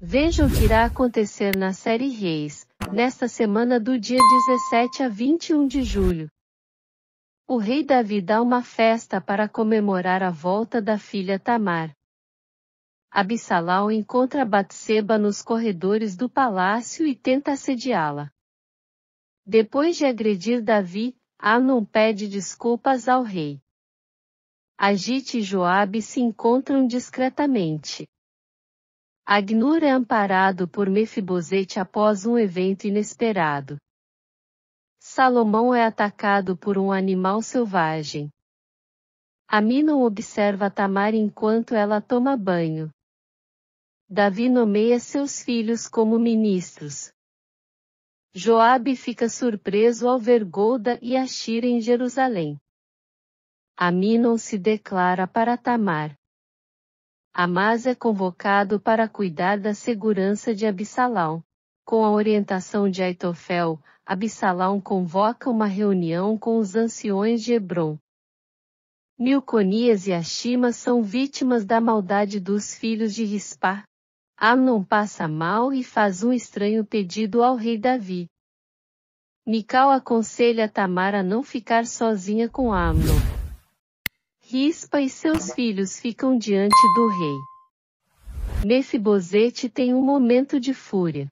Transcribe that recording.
Veja o que irá acontecer na série Reis, nesta semana do dia 17 a 21 de julho. O rei Davi dá uma festa para comemorar a volta da filha Tamar. Abissalau encontra Batseba nos corredores do palácio e tenta assediá-la. Depois de agredir Davi, Amnon pede desculpas ao rei. Agite e Joabe se encontram discretamente. Agnur é amparado por Mefibosete após um evento inesperado. Salomão é atacado por um animal selvagem. Aminon observa Tamar enquanto ela toma banho. Davi nomeia seus filhos como ministros. Joabe fica surpreso ao ver Golda e Ashir em Jerusalém. Aminon se declara para Tamar. Amás é convocado para cuidar da segurança de Absalão. Com a orientação de Aitofel, Absalão convoca uma reunião com os anciões de Hebron. Milconias e Ashima são vítimas da maldade dos filhos de Rispa. Amnon passa mal e faz um estranho pedido ao rei Davi. Mical aconselha Tamar a não ficar sozinha com Amnon. Rispa e seus filhos ficam diante do rei. Nesse bozete tem um momento de fúria.